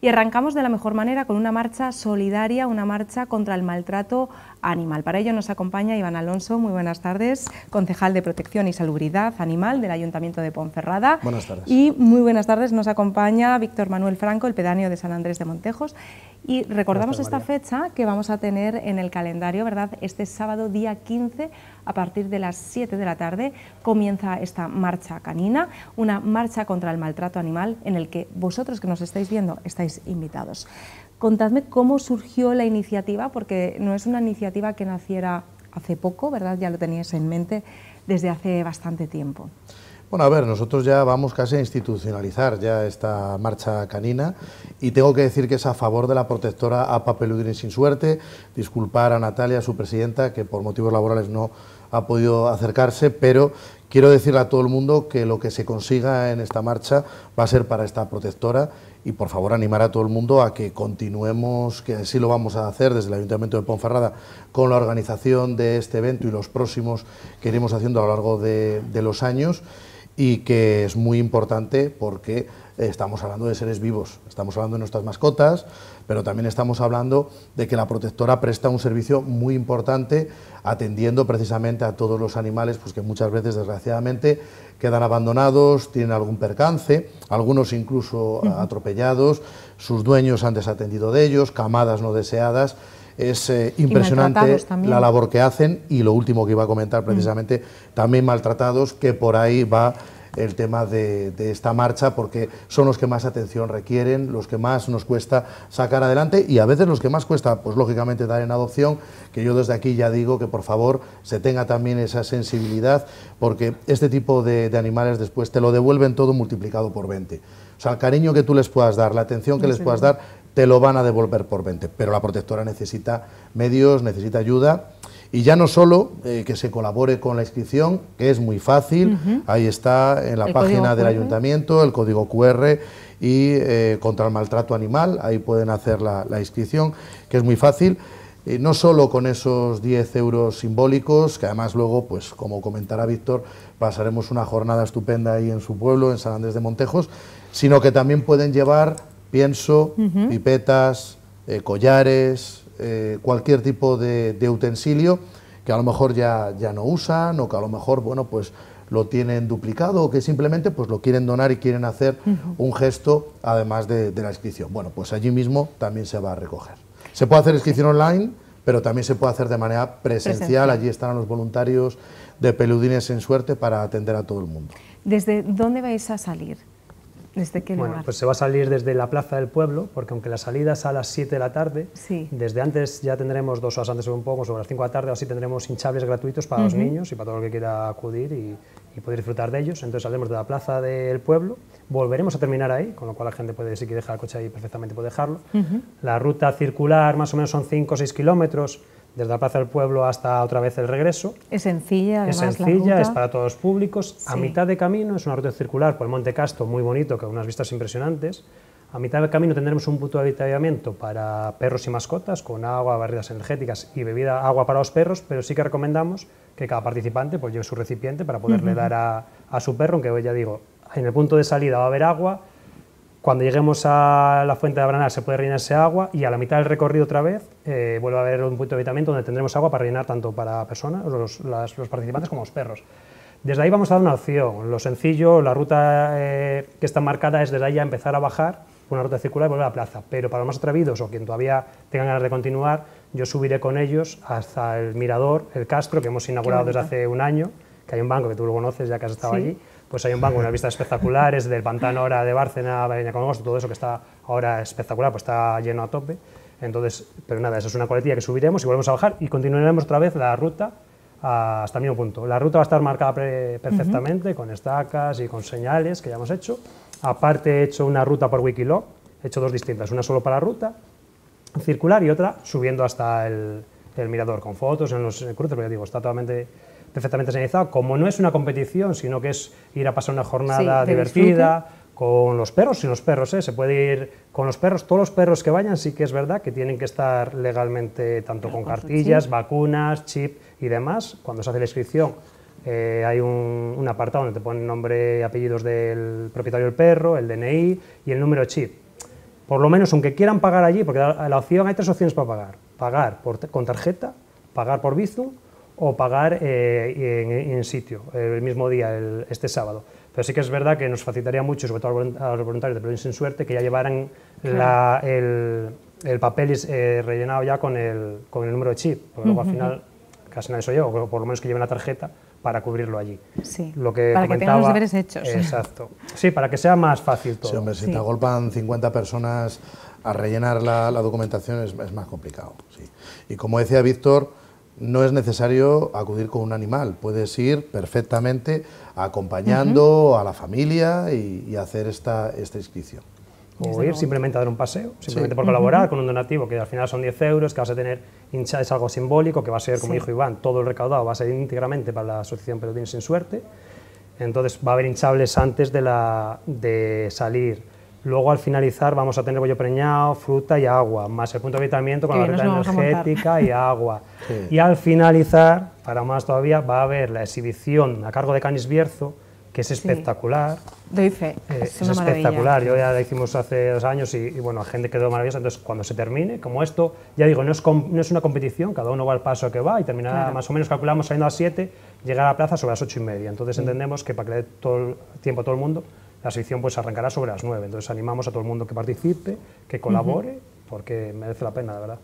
y arrancamos de la mejor manera con una marcha solidaria, una marcha contra el maltrato animal. Para ello nos acompaña Iván Alonso, muy buenas tardes, concejal de Protección y Salubridad Animal del Ayuntamiento de Ponferrada. Buenas tardes. Y muy buenas tardes, nos acompaña Víctor Manuel Franco, el pedáneo de San Andrés de Montejos, y recordamos esta fecha que vamos a tener en el calendario, ¿verdad? Este sábado día 15 a partir de las 7 de la tarde comienza esta marcha canina, una marcha contra el maltrato animal en el que vosotros que nos estáis viendo estáis invitados. Contadme cómo surgió la iniciativa, porque no es una iniciativa que naciera hace poco, ¿verdad? Ya lo teníais en mente desde hace bastante tiempo. Bueno, a ver, nosotros ya vamos casi a institucionalizar ya esta marcha canina y tengo que decir que es a favor de la protectora a Peludrin sin suerte, disculpar a Natalia, su presidenta, que por motivos laborales no ha podido acercarse, pero quiero decirle a todo el mundo que lo que se consiga en esta marcha va a ser para esta protectora y por favor animar a todo el mundo a que continuemos, que así lo vamos a hacer desde el Ayuntamiento de Ponferrada con la organización de este evento y los próximos que iremos haciendo a lo largo de los años y que es muy importante porque estamos hablando de seres vivos, estamos hablando de nuestras mascotas, pero también estamos hablando de que la protectora presta un servicio muy importante atendiendo precisamente a todos los animales pues que muchas veces desgraciadamente quedan abandonados, tienen algún percance, algunos incluso atropellados, sus dueños han desatendido de ellos, camadas no deseadas es eh, impresionante la labor que hacen y lo último que iba a comentar mm. precisamente, también maltratados, que por ahí va el tema de, esta marcha, porque son los que más atención requieren, los que más nos cuesta sacar adelante y a veces los que más cuesta, pues lógicamente, dar en adopción, que yo desde aquí ya digo que por favor se tenga también esa sensibilidad, porque este tipo de, animales después te lo devuelven todo multiplicado por 20. O sea, el cariño que tú les puedas dar, la atención que les puedas dar, te lo van a devolver por 20. Pero la protectora necesita medios, necesita ayuda. Y ya no solo eh, que se colabore con la inscripción, que es muy fácil, ahí está en la página del ayuntamiento el código QR y eh, contra el maltrato animal, ahí pueden hacer la, inscripción, que es muy fácil. Eh, no solo con esos 10 euros simbólicos, que además luego, pues como comentará Víctor, pasaremos una jornada estupenda ahí en su pueblo, en San Andrés de Montejos, sino que también pueden llevar pienso, pipetas, eh, collares, eh, cualquier tipo de, utensilio que a lo mejor ya, ya no usan o que a lo mejor, bueno, pues lo tienen duplicado o que simplemente pues lo quieren donar y quieren hacer un gesto además de, la inscripción. Bueno, pues allí mismo también se va a recoger. Se puede hacer inscripción online, pero también se puede hacer de manera presencial. presencial. Allí estarán los voluntarios de Peludines en Suerte para atender a todo el mundo. ¿Desde dónde vais a salir? Bueno, pues se va a salir desde la plaza del pueblo, porque aunque la salida es a las 7 de la tarde, desde antes ya tendremos, dos horas antes un poco, sobre las 5 de la tarde, así tendremos hinchables gratuitos para los niños y para todo el que quiera acudir y, poder disfrutar de ellos. Entonces saldremos de la plaza del pueblo, volveremos a terminar ahí, con lo cual la gente puede, si quiere dejar el coche ahí, perfectamente puede dejarlo. La ruta circular más o menos son 5 o 6 kilómetros desde la Plaza del Pueblo hasta otra vez el regreso. Es sencilla, Es sencilla, es para todos públicos. A mitad de camino es una ruta circular por el Monte Casto, muy bonito, con unas vistas impresionantes. A mitad del camino tendremos un punto de avituallamiento para perros y mascotas, con agua, barridas energéticas y bebida agua para los perros, pero sí que recomendamos que cada participante pues, lleve su recipiente para poderle dar a, a, su perro, aunque ya digo, en el punto de salida va a haber agua, cuando lleguemos a la fuente de Abranar se puede ese agua y a la mitad del recorrido otra vez eh, vuelve a haber un punto de habitamiento donde tendremos agua para rellenar tanto para personas, los, participantes como los perros. Desde ahí vamos a dar una opción. Lo sencillo, la ruta eh, que está marcada es desde ahí a empezar a bajar una ruta circular y volver a la plaza. Pero para los más atrevidos o quien todavía tenga ganas de continuar, yo subiré con ellos hasta el mirador, el castro que hemos inaugurado desde hace un año, que hay un banco que tú lo conoces ya que has estado allí pues hay un banco, vista vistas espectaculares, del pantano ahora de Bárcena, Baleña con todo eso que está ahora espectacular, pues está lleno a tope. Entonces, pero nada, eso es una coletilla que subiremos y volvemos a bajar y continuaremos otra vez la ruta hasta el mismo punto. La ruta va a estar marcada perfectamente con estacas y con señales que ya hemos hecho. Aparte he hecho una ruta por Wikilog, he hecho dos distintas, una solo para la ruta circular y otra subiendo hasta el, el mirador con fotos en los cruces, pero ya digo, está totalmente perfectamente señalizado. Como no es una competición, sino que es ir a pasar una jornada divertida. Con los perros, sin los perros, ¿eh? se puede ir con los perros. Todos los perros que vayan, sí que es verdad que tienen que estar legalmente, tanto con cartillas, vacunas, chip y demás. Cuando se hace la inscripción, eh, hay un, apartado donde te ponen nombre apellidos del propietario del perro, el DNI y el número chip. Por lo menos, aunque quieran pagar allí, porque la, la opción, hay tres opciones para pagar. Pagar con tarjeta, pagar por Bizum o pagar eh, en, sitio eh, el mismo día, este sábado. Pero sí que es verdad que nos facilitaría mucho, sobre todo a los voluntarios de Provincia Sin Suerte, que ya llevaran el, papel eh, rellenado ya con el, con el número de chip, porque luego al final casi nadie soy, yo o por lo menos que lleven la tarjeta para cubrirlo allí. Sí, lo que para que Exacto. Sí, para que sea más fácil todo. Sí, si te agolpan 50 personas a rellenar la, documentación es, más complicado. Sí. Y como decía Víctor, no es necesario acudir con un animal, puedes ir perfectamente acompañando a la familia y, hacer esta, esta inscripción. O ir simplemente a dar un paseo, simplemente por colaborar con un donativo, que al final son 10 euros, que vas a tener hincha, es algo simbólico, que va a ser, como dijo Iván, todo el recaudado va a ser íntegramente para la asociación Pelotín Sin Suerte. Entonces va a haber hinchables antes de, la, de salir Luego al finalizar vamos a tener bollo preñado, fruta y agua, más el punto de avitamiento con la energética y agua. Y al finalizar, para más todavía, va a haber la exhibición a cargo de Canis Bierzo, que es espectacular. Sí. Doy fe, eh, es, es espectacular. Yo ya la hicimos hace dos años y, bueno, la gente quedó maravillosa. Entonces, cuando se termine, como esto, ya digo, no es, no es una competición, cada uno va al paso que va y terminará más o menos, calculamos saliendo a las 7, llegar a la plaza sobre las 8 y media. Entonces, entendemos que para que le dé todo el tiempo a todo el mundo, la sección pues arrancará sobre las 9, entonces animamos a todo el mundo que participe, que colabore, porque merece la pena, de verdad.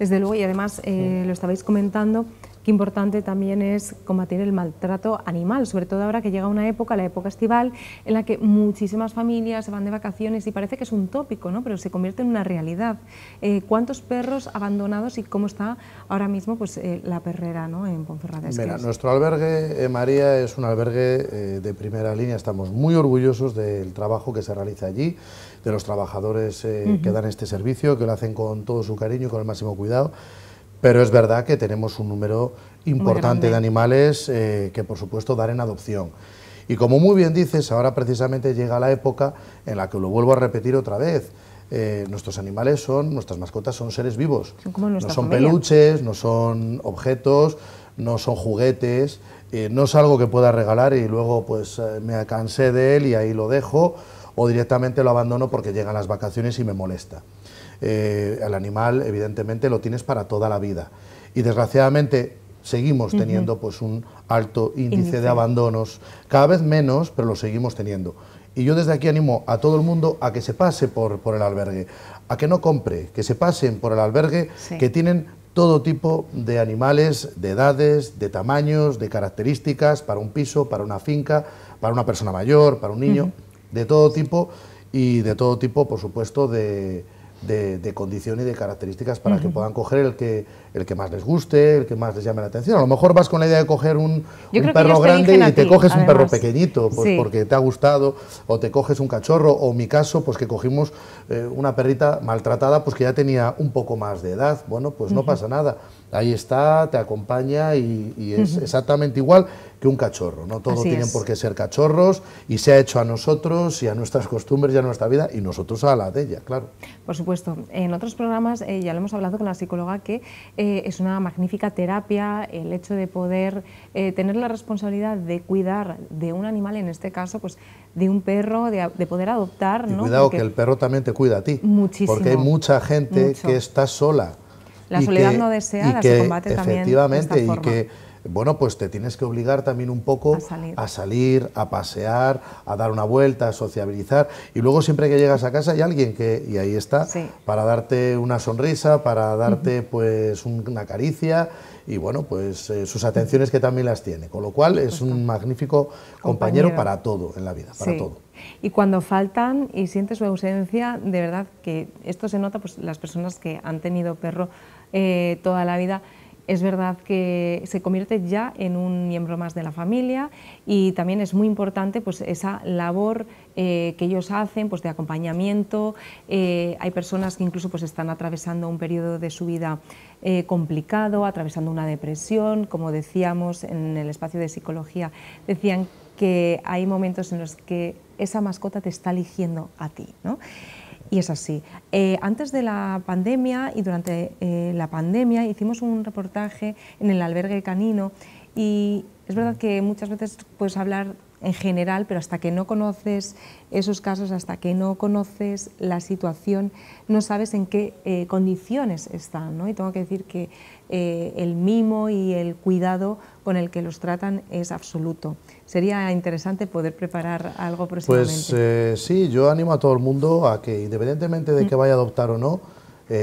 Desde luego, y además eh, lo estabais comentando, Qué importante también es combatir el maltrato animal, sobre todo ahora que llega una época, la época estival, en la que muchísimas familias se van de vacaciones y parece que es un tópico, ¿no? pero se convierte en una realidad. Eh, ¿Cuántos perros abandonados y cómo está ahora mismo pues, eh, la perrera en Ponferrada? Mira, nuestro albergue, eh, María, es un albergue de primera línea. Estamos muy orgullosos del trabajo que se realiza allí, de los trabajadores que dan este servicio, que lo hacen con todo su cariño y con el máximo cuidado. Pero es verdad que tenemos un número importante de animales eh, que, por supuesto, dar en adopción. Y como muy bien dices, ahora precisamente llega la época en la que lo vuelvo a repetir otra vez. Eh, nuestros animales son, nuestras mascotas son seres vivos. no son peluches, no son objetos, no son juguetes, eh, no es algo que pueda regalar y luego pues me cansé de él y ahí lo dejo o directamente lo abandono porque llegan las vacaciones y me molesta el eh, animal evidentemente lo tienes para toda la vida. Y desgraciadamente seguimos teniendo pues un alto índice, de abandonos, cada vez menos, pero lo seguimos teniendo. Y yo desde aquí animo a todo el mundo a que se pase por, por el albergue, a que no compre, que se pasen por el albergue, que tienen todo tipo de animales, de edades, de tamaños, de características, para un piso, para una finca, para una persona mayor, para un niño, de todo tipo y de todo tipo, por supuesto, de, de, condición y de características para que puedan coger el que, el que más les guste, el que más les llame la atención. A lo mejor vas con la idea de coger un, perro grande y te coges un perro pequeñito, pues porque te ha gustado, o te coges un cachorro, o mi caso, pues que cogimos eh, una perrita maltratada, pues que ya tenía un poco más de edad. Bueno, pues no pasa nada ahí está, te acompaña y, es exactamente igual que un cachorro. No todos tienen por qué ser cachorros y se ha hecho a nosotros y a nuestras costumbres y a nuestra vida y nosotros a la de ella, claro. Por supuesto. En otros programas eh, ya lo hemos hablado con la psicóloga que eh, es una magnífica terapia el hecho de poder eh, tener la responsabilidad de cuidar de un animal, en este caso, pues de un perro, de, poder adoptar. Cuidado que el perro también te cuida a ti. Muchísimo. Porque hay mucha gente que está sola la soledad no deseada se combate también. Efectivamente, forma. y que bueno, pues te tienes que obligar también un poco a salir. a pasear, a dar una vuelta, a sociabilizar. Y luego siempre que llegas a casa hay alguien que, y ahí está, para darte una sonrisa, para darte pues una caricia y bueno, pues eh, sus atenciones que también las tiene. Con lo cual es un magnífico compañero, para todo en la vida, para todo. Y cuando faltan y sientes su ausencia, de verdad que esto se nota, pues las personas que han tenido perro eh, toda la vida, es verdad que se convierte ya en un miembro más de la familia y también es muy importante pues, esa labor eh, que ellos hacen pues, de acompañamiento. Eh, hay personas que incluso pues, están atravesando un periodo de su vida complicado, atravesando una depresión. Como decíamos en el espacio de psicología, decían que hay momentos en los que esa mascota te está eligiendo a ti. Y es así. Eh, antes de la pandemia y durante eh, la pandemia hicimos un reportaje en el albergue canino y es verdad mm. que muchas veces puedes hablar en general, pero hasta que no conoces esos casos, hasta que no conoces la situación, no sabes en qué eh, condiciones están. Y tengo que decir que eh, el mimo y el cuidado con el que los tratan es absoluto. Sería interesante poder preparar algo pues, próximamente. Pues sí, yo animo a todo el mundo a que, independientemente de que mm. vaya a adoptar o no,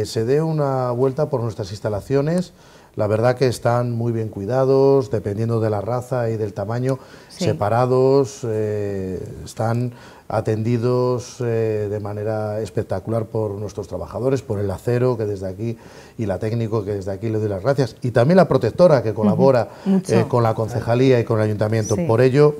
se dé una vuelta por nuestras instalaciones la verdad que están muy bien cuidados, dependiendo de la raza y del tamaño, separados, eh, están atendidos eh, de manera espectacular por nuestros trabajadores, por el acero que desde aquí y la técnico que desde aquí le doy las gracias, y también la protectora que colabora eh, con la concejalía y con el ayuntamiento. Por ello,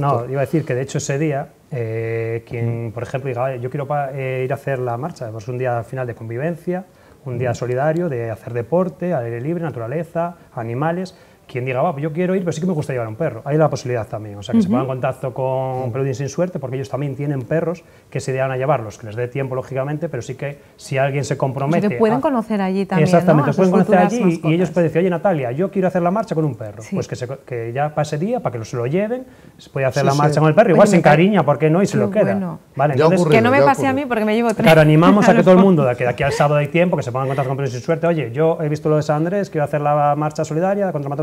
No, iba a decir que de hecho ese día quien, por ejemplo, diga, yo quiero ir a hacer la marcha, es pues un día final de convivencia, un día solidario de hacer deporte, aire libre, naturaleza, animales, quien diga, ah, pues yo quiero ir, pero sí que me gusta llevar un perro. Hay la posibilidad también, o sea, que se pongan en contacto con Peludín sin suerte, porque ellos también tienen perros que se idean a llevarlos, que les dé tiempo, lógicamente, pero sí que si alguien se compromete... pueden conocer allí también, Exactamente, pueden conocer allí y ellos pueden decir, oye, Natalia, yo quiero hacer la marcha con un perro. Pues que, ya pase día, para que se lo lleven, se puede hacer la marcha con el perro, igual se encariña, ¿por qué no? Y se lo queda. Vale, entonces, que no me pase a mí porque me llevo tres. Claro, animamos a que todo el mundo, que aquí al sábado hay tiempo, que se pongan en contacto con Peludín sin suerte, oye, yo he visto lo de San Andrés, quiero hacer la marcha solidaria contra el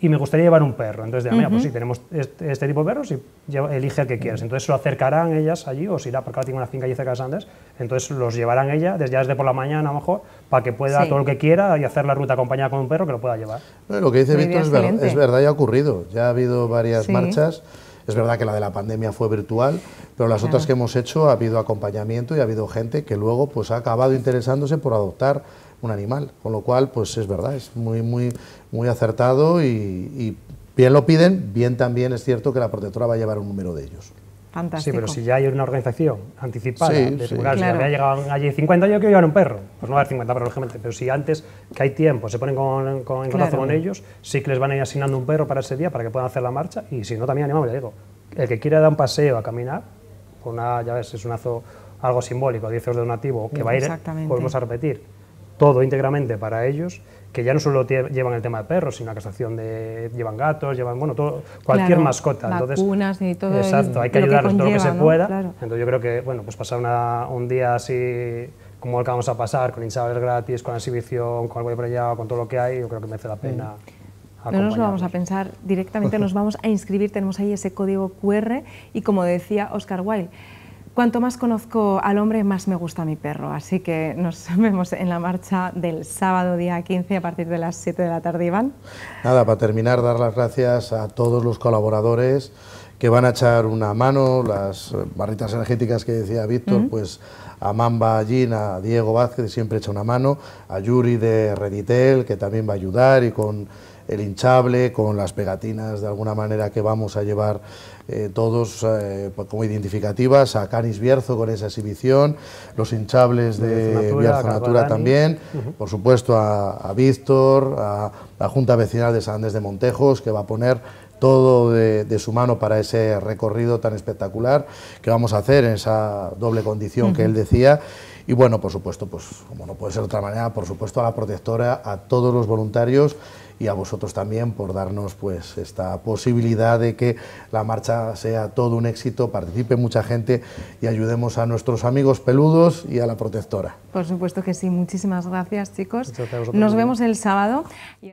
y me gustaría llevar un perro. Entonces, mira, pues sí, tenemos este, este, tipo de perros y elige el que quieras. Entonces, lo acercarán ellas allí, o si irá, porque ahora tiene una finca allí cerca de Sandes, entonces los llevarán ella desde, ya desde por la mañana a lo mejor, para que pueda todo lo que quiera y hacer la ruta acompañada con un perro que lo pueda llevar. lo que dice Víctor es, es, verdad, ya ha ocurrido, ya ha habido varias marchas. Es verdad que la de la pandemia fue virtual, pero las otras que hemos hecho ha habido acompañamiento y ha habido gente que luego pues, ha acabado interesándose por adoptar un animal. Con lo cual, pues es verdad, es muy, muy, muy acertado y, bien lo piden, bien también es cierto que la protectora va a llevar un número de ellos. Fantástico. Sí, pero si ya hay una organización anticipada de sí. Claro. llegado allí 50, yo quiero llevar un perro, pues no va a haber 50 perros, lógicamente, pero si antes que hay tiempo se ponen con, con, en contacto con ellos, sí que les van a ir asignando un perro para ese día para que puedan hacer la marcha y si no, también animamos, ya digo, el que quiera dar un paseo a caminar, pues una, ya ves, es un algo simbólico, 10 euros de donativo, que va a ir, vamos a repetir, todo íntegramente para ellos, que ya no solo llevan el tema de perros, sino la casación de llevan gatos, llevan bueno todo cualquier mascota, mascota, vacunas y todo exacto, hay que ayudarles todo lo que se pueda. Entonces yo creo que bueno pues pasar un día así como el que vamos a pasar con hinchables gratis, con la exhibición, con algo de allá, con todo lo que hay, yo creo que merece la pena. Mm. No nos lo vamos a pensar, directamente nos vamos a inscribir, tenemos ahí ese código QR y como decía Oscar Wilde, Cuanto más conozco al hombre, más me gusta mi perro. Así que nos vemos en la marcha del sábado día 15 a partir de las 7 de la tarde, Iván. Nada, para terminar, dar las gracias a todos los colaboradores que van a echar una mano, las eh, barritas energéticas que decía Víctor, pues a Mamba Jean, a Diego Vázquez, siempre echa una mano, a Yuri de Reditel, que también va a ayudar, y con el hinchable, con las pegatinas de alguna manera que vamos a llevar eh, todos eh, pues, como identificativas, a Canis Bierzo con esa exhibición, los hinchables de, Bierzo Natura también, por supuesto a, a Víctor, a la Junta Vecinal de San Andrés de Montejos, que va a poner todo de, su mano para ese recorrido tan espectacular que vamos a hacer en esa doble condición que él decía. Y bueno, por supuesto, pues como no puede ser de otra manera, por supuesto a la protectora, a todos los voluntarios y a vosotros también por darnos pues esta posibilidad de que la marcha sea todo un éxito, participe mucha gente y ayudemos a nuestros amigos peludos y a la protectora. Por supuesto que sí, muchísimas gracias chicos. Nos vemos el sábado.